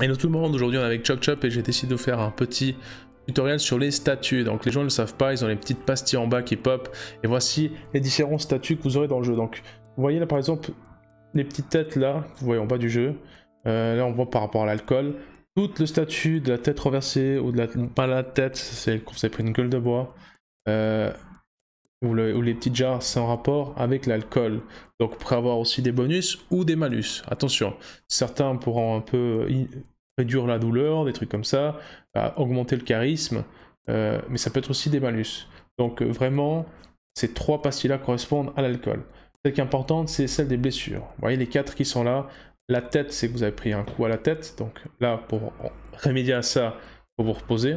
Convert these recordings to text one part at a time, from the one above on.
Et nous tout le monde, aujourd'hui on est avec Chop Chop et j'ai décidé de vous faire un petit tutoriel sur les statues. Donc les gens ne le savent pas, ils ont les petites pastilles en bas qui pop. Et voici les différents statues que vous aurez dans le jeu. Donc vous voyez là par exemple les petites têtes là, vous voyez en bas du jeu. Euh, là on voit par rapport à l'alcool. Tout le statut de la tête renversée ou de la... pas la tête, c'est s'est pris une gueule de bois. Euh, ou, les petits jars sans rapport avec l'alcool. Donc pour avoir aussi des bonus ou des malus. Attention, certains pourront un peu réduire la douleur, des trucs comme ça, augmenter le charisme, euh, mais ça peut être aussi des malus. Donc euh, vraiment, ces trois pastilles-là correspondent à l'alcool. Celle qui est importante, c'est celle des blessures. Vous voyez les quatre qui sont là. La tête, c'est que vous avez pris un coup à la tête. Donc là, pour remédier à ça, faut vous reposer.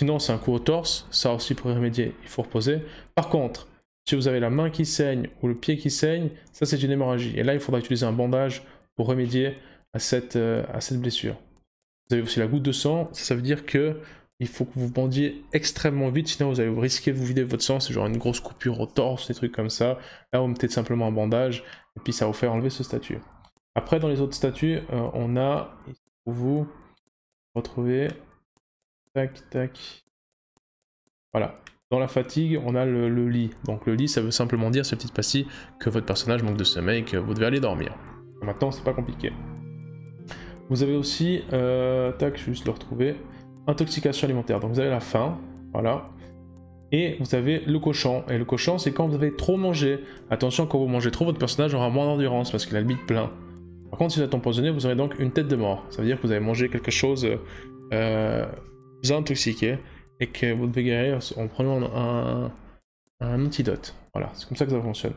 Sinon, c'est un coup au torse, ça aussi pour remédier, il faut reposer. Par contre, si vous avez la main qui saigne ou le pied qui saigne, ça c'est une hémorragie. Et là, il faudra utiliser un bandage pour remédier à cette, euh, à cette blessure. Vous avez aussi la goutte de sang, ça, veut dire que il faut que vous bandiez extrêmement vite, sinon vous allez risquer de vous vider votre sang, c'est genre une grosse coupure au torse, des trucs comme ça. Là, vous mettez simplement un bandage, et puis ça vous faire enlever ce statut. Après, dans les autres statuts, euh, on a, vous, retrouver Tac, tac. Voilà. Dans la fatigue, on a le, lit. Donc le lit, ça veut simplement dire, cette petite pastille, que votre personnage manque de sommeil et que vous devez aller dormir. Maintenant, c'est pas compliqué. Vous avez aussi, euh, tac, je vais juste le retrouver, intoxication alimentaire. Donc vous avez la faim, voilà. Et vous avez le cochon. Et le cochon, c'est quand vous avez trop mangé. Attention, quand vous mangez trop, votre personnage aura moins d'endurance parce qu'il a le bite plein. Par contre, si vous êtes empoisonné, vous aurez donc une tête de mort. Ça veut dire que vous avez mangé quelque chose euh, vous intoxiquer et que vous devez guérir en prenant un, antidote. Voilà, c'est comme ça que ça fonctionne.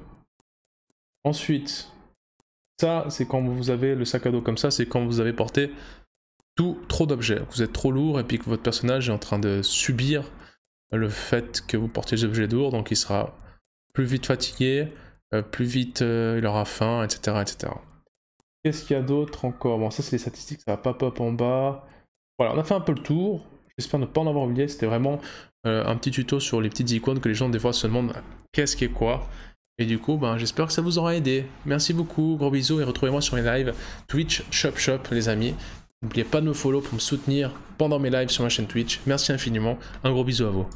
Ensuite, ça, c'est quand vous avez le sac à dos comme ça, c'est quand vous avez porté tout trop d'objets. Vous êtes trop lourd et puis que votre personnage est en train de subir le fait que vous portez des objets lourds, donc il sera plus vite fatigué, euh, plus vite euh, il aura faim, etc. etc. Qu'est-ce qu'il y a d'autre encore Bon, ça c'est les statistiques, ça va pas pop en bas. Voilà, on a fait un peu le tour. J'espère ne pas en avoir oublié, c'était vraiment euh, un petit tuto sur les petites icônes que les gens des fois se demandent qu'est-ce qui est quoi. Et du coup, ben, j'espère que ça vous aura aidé. Merci beaucoup, gros bisous et retrouvez-moi sur les lives Twitch Shop Shop, les amis. N'oubliez pas de me follow pour me soutenir pendant mes lives sur ma chaîne Twitch. Merci infiniment, un gros bisou à vous.